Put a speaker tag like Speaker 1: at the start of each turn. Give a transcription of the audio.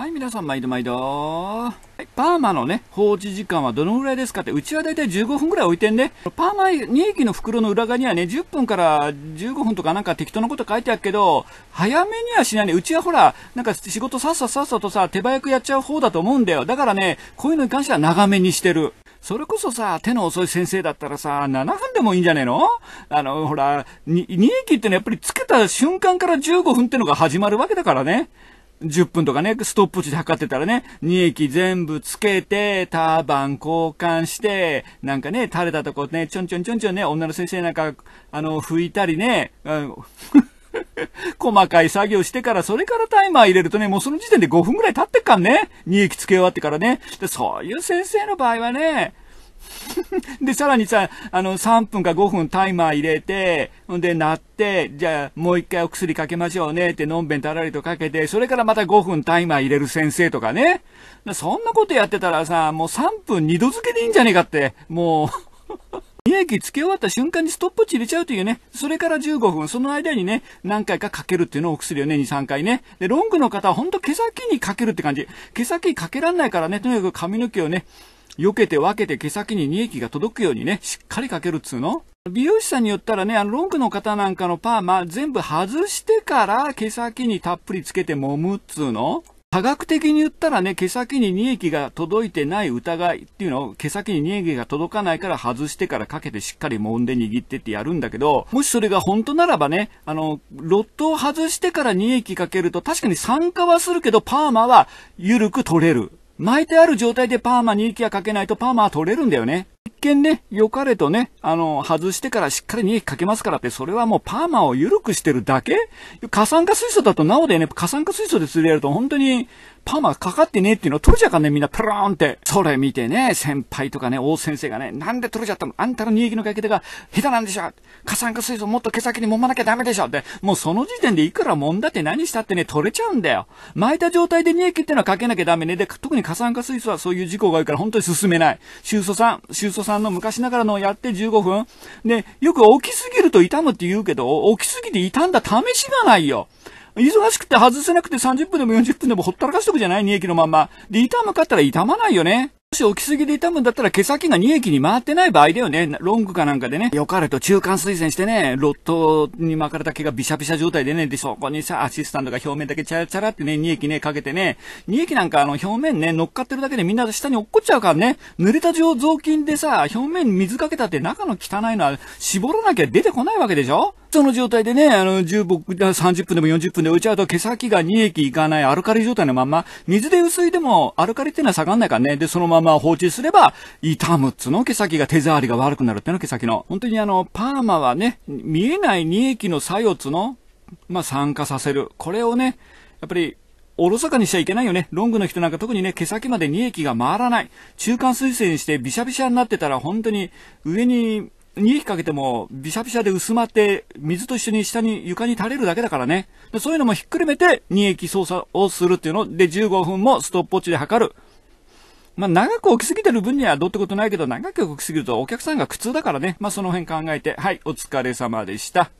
Speaker 1: はい、皆さん、毎度毎度、はい。パーマのね、放置時間はどのぐらいですかって、うちはだいたい15分ぐらい置いてんね。パーマ2液の袋の裏側にはね、10分から15分とかなんか適当なこと書いてあるけど、早めにはしないね。うちはほら、なんか仕事さっささっさとさ、手早くやっちゃう方だと思うんだよ。だからね、こういうのに関しては長めにしてる。それこそさ、手の遅い先生だったらさ、7分でもいいんじゃねえのあの、ほら、2液ってのはやっぱりつけた瞬間から15分ってのが始まるわけだからね。10分とかね、ストップ値で測ってたらね、2液全部つけて、ターバン交換して、なんかね、垂れたとこね、ちょんちょんちょんちょんね、女の先生なんか、あの、拭いたりね、細かい作業してから、それからタイマー入れるとね、もうその時点で5分ぐらい経ってっかんね。2液つけ終わってからね。で、そういう先生の場合はね、で、さらにさ、あの、3分か5分タイマー入れて、ほんで、鳴って、じゃあ、もう一回お薬かけましょうねって、のんべんたらりとかけて、それからまた5分タイマー入れる先生とかね。そんなことやってたらさ、もう3分2度付けでいいんじゃねえかって、もう 利液つけ終わった瞬間にストップ値入れちゃうというね、それから15分、その間にね、何回かかけるっていうのをお薬をね、2、3回ね。で、ロングの方はほんと毛先にかけるって感じ。毛先かけらんないからね、とにかく髪の毛をね、避けて分けて毛先に利益が届くようにね、しっかりかけるっつうの美容師さんによったらね、あの、ロングの方なんかのパーマ全部外してから毛先にたっぷりつけて揉むっつうの科学的に言ったらね、毛先に利益が届いてない疑いっていうのを、毛先に利益が届かないから外してからかけてしっかり揉んで握ってってやるんだけど、もしそれが本当ならばね、あの、ロットを外してから利益かけると確かに酸化はするけど、パーマは緩く取れる。巻いてある状態でパーマに息がかけないとパーマは取れるんだよね。一見ね、良かれとね、あの、外してからしっかりに液かけますからって、それはもうパーマを緩くしてるだけ加酸化水素だとなおでね、過酸化水素で釣りやると本当にパーマかかってねえっていうのを取れちゃうかね、みんなプローンって。それ見てね、先輩とかね、大先生がね、なんで取れちゃったのあんたの乳液のかけ手が下手なんでしょ過酸化水素もっと毛先に揉まなきゃダメでしょって。もうその時点でいくら揉んだって何したってね、取れちゃうんだよ。巻いた状態で乳液ってのはかけなきゃダメね。で、特に過酸化水素はそういう事故があるから本当に進めない。修素さん、修素さんの昔ながらのをやって15分。で、よく起きすぎると痛むって言うけど、起きすぎて痛んだ試しがないよ。忙しくて外せなくて30分でも40分でもほったらかしとくじゃない利益のまんま。で、痛むかったら痛まないよね。し起きすぎで痛むんだったら毛先が2液に回ってない場合だよね。ロングかなんかでね、よかれと中間推薦してね、ロットに巻かれた毛がビシャビシャ状態でね、で、そこにさ、アシスタントが表面だけチャラチャラってね、2液ね、かけてね、2液なんかあの、表面ね、乗っかってるだけでみんな下に落っこっちゃうからね、濡れた状雑巾でさ、表面水かけたって中の汚いのは絞らなきゃ出てこないわけでしょその状態でね、あの、15、30分でも40分で置いちゃうと毛先が2液いかないアルカリ状態のまんま、水で薄いでもアルカリっていうのは下がんないからね、で、そのまままあ放置すれば、傷むっつの毛先が手触りが悪くなるっての毛先の。本当にあの、パーマはね、見えない2液の作用つの、まあ酸化させる。これをね、やっぱり、おろそかにしちゃいけないよね。ロングの人なんか特にね、毛先まで2液が回らない。中間水性にしてビシャビシャになってたら本当に上に2液かけてもびしゃびしゃで薄まって水と一緒に下に床に垂れるだけだからねそういうのもひっくるめて2液操作をするっていうので15分もストップウォッチで測るまあ、長く置きすぎてる分にはどうってことないけど、長く置きすぎるとお客さんが苦痛だからね。まあ、その辺考えて、はい、お疲れ様でした。